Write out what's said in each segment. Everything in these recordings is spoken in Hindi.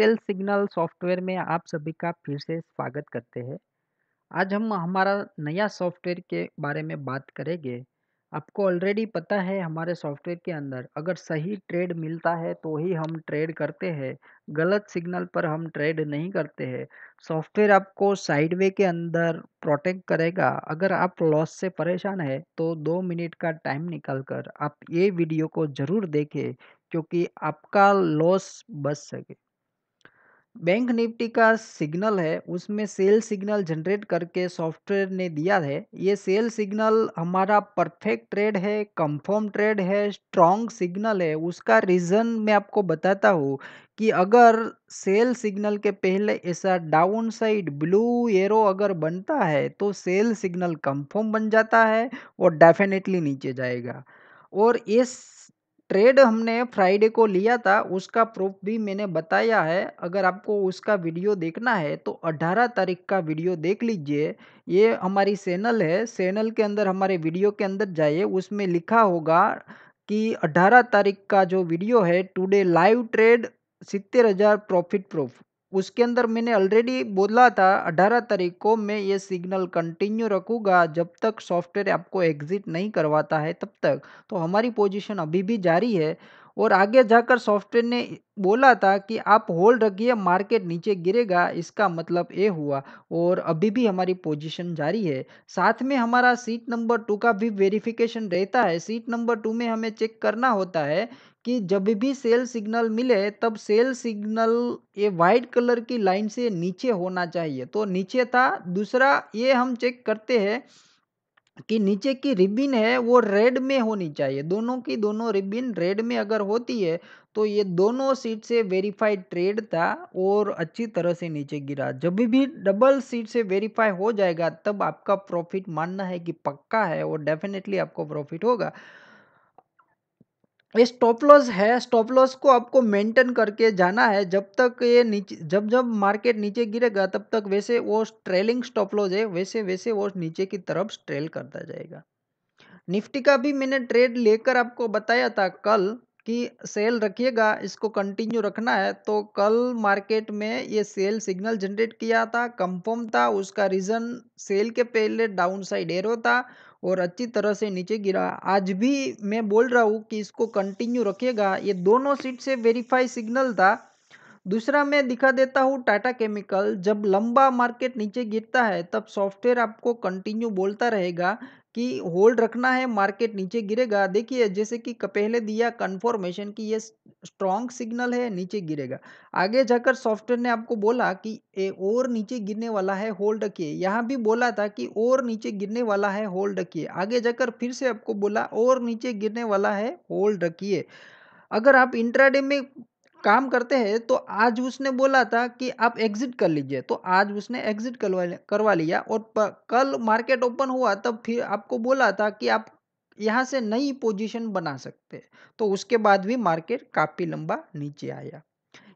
सेल सिग्नल सॉफ्टवेयर में आप सभी का फिर से स्वागत करते हैं आज हम हमारा नया सॉफ्टवेयर के बारे में बात करेंगे आपको ऑलरेडी पता है हमारे सॉफ्टवेयर के अंदर अगर सही ट्रेड मिलता है तो ही हम ट्रेड करते हैं गलत सिग्नल पर हम ट्रेड नहीं करते हैं सॉफ्टवेयर आपको साइडवे के अंदर प्रोटेक्ट करेगा अगर आप लॉस से परेशान है तो दो मिनट का टाइम निकाल कर आप ये वीडियो को ज़रूर देखें क्योंकि आपका लॉस बच सके बैंक निफ्टी का सिग्नल है उसमें सेल सिग्नल जनरेट करके सॉफ्टवेयर ने दिया है ये सेल सिग्नल हमारा परफेक्ट ट्रेड है कंफर्म ट्रेड है स्ट्रॉन्ग सिग्नल है उसका रीज़न मैं आपको बताता हूँ कि अगर सेल सिग्नल के पहले ऐसा डाउन साइड ब्लू एरो अगर बनता है तो सेल सिग्नल कंफर्म बन जाता है और डेफिनेटली नीचे जाएगा और इस ट्रेड हमने फ्राइडे को लिया था उसका प्रूफ भी मैंने बताया है अगर आपको उसका वीडियो देखना है तो 18 तारीख का वीडियो देख लीजिए ये हमारी चैनल है चैनल के अंदर हमारे वीडियो के अंदर जाइए उसमें लिखा होगा कि 18 तारीख का जो वीडियो है टुडे लाइव ट्रेड सितर हज़ार प्रॉफिट प्रूफ उसके अंदर मैंने ऑलरेडी बोला था अठारह तारीख को मैं ये सिग्नल कंटिन्यू रखूँगा जब तक सॉफ्टवेयर आपको एग्ज़िट नहीं करवाता है तब तक तो हमारी पोजीशन अभी भी जारी है और आगे जाकर सॉफ्टवेयर ने बोला था कि आप होल्ड रखिए मार्केट नीचे गिरेगा इसका मतलब ये हुआ और अभी भी हमारी पोजीशन जारी है साथ में हमारा सीट नंबर टू का भी वेरिफिकेशन रहता है सीट नंबर टू में हमें चेक करना होता है कि जब भी सेल सिग्नल मिले तब सेल सिग्नल ये वाइट कलर की लाइन से नीचे होना चाहिए तो नीचे था दूसरा ये हम चेक करते हैं कि नीचे की रिबिन है वो रेड में होनी चाहिए दोनों की दोनों रिबिन रेड में अगर होती है तो ये दोनों सीट से वेरीफाइड ट्रेड था और अच्छी तरह से नीचे गिरा जब भी डबल सीट से वेरीफाई हो जाएगा तब आपका प्रॉफिट मानना है कि पक्का है और डेफिनेटली आपको प्रॉफिट होगा स्टॉप लॉस है स्टॉप लॉस को आपको मेंटेन करके जाना है जब तक ये नीचे जब जब मार्केट नीचे गिरेगा तब तक वैसे वो ट्रेलिंग स्टॉप लॉस है वैसे वैसे वो नीचे की तरफ ट्रेल करता जाएगा निफ्टी का भी मैंने ट्रेड लेकर आपको बताया था कल कि सेल रखिएगा इसको कंटिन्यू रखना है तो कल मार्केट में ये सेल सिग्नल जनरेट किया था कंफर्म था उसका रीज़न सेल के पहले डाउन साइड एरो था और अच्छी तरह से नीचे गिरा आज भी मैं बोल रहा हूँ कि इसको कंटिन्यू रखिएगा ये दोनों सीट से वेरीफाई सिग्नल था दूसरा मैं दिखा देता हूँ टाटा केमिकल जब लंबा मार्केट नीचे गिरता है तब सॉफ्टवेयर आपको कंटिन्यू बोलता रहेगा कि होल्ड रखना है मार्केट नीचे गिरेगा देखिए जैसे कि पहले दिया कंफर्मेशन कि ये स्ट्रॉन्ग सिग्नल है नीचे गिरेगा आगे जाकर सॉफ्टवेयर ने आपको बोला कि ए और नीचे गिरने वाला है होल्ड रखिए यहाँ भी बोला था कि और नीचे गिरने वाला है होल्ड रखिए आगे जाकर फिर से आपको बोला और नीचे गिरने वाला है होल्ड रखिए अगर आप इंट्राडे में काम करते हैं तो आज उसने बोला था कि आप एग्जिट कर लीजिए तो आज उसने एग्जिट करवा करवा लिया और कल मार्केट ओपन हुआ तब फिर आपको बोला था कि आप यहाँ से नई पोजीशन बना सकते तो उसके बाद भी मार्केट काफ़ी लंबा नीचे आया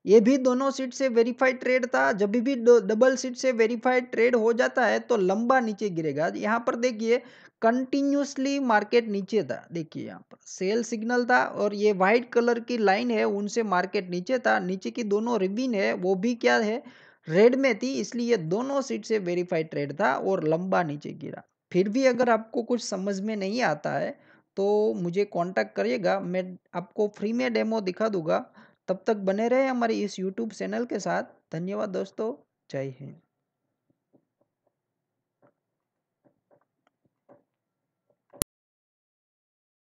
ये भी दोनों सीट से वेरीफाइड ट्रेड था जब भी डबल सीट से वेरीफाइड ट्रेड हो जाता है तो लंबा नीचे गिरेगा यहाँ पर देखिए कंटिन्यूसली मार्केट नीचे था देखिए यहाँ पर सेल सिग्नल था और ये व्हाइट कलर की लाइन है उनसे मार्केट नीचे था नीचे की दोनों रिबिन है वो भी क्या है रेड में थी इसलिए ये दोनों सीट से वेरीफाइड ट्रेड था और लंबा नीचे गिरा फिर भी अगर आपको कुछ समझ में नहीं आता है तो मुझे कांटेक्ट करिएगा मैं आपको फ्री में डेमो दिखा दूंगा तब तक बने रहे हमारे इस यूट्यूब चैनल के साथ धन्यवाद दोस्तों जय हिंद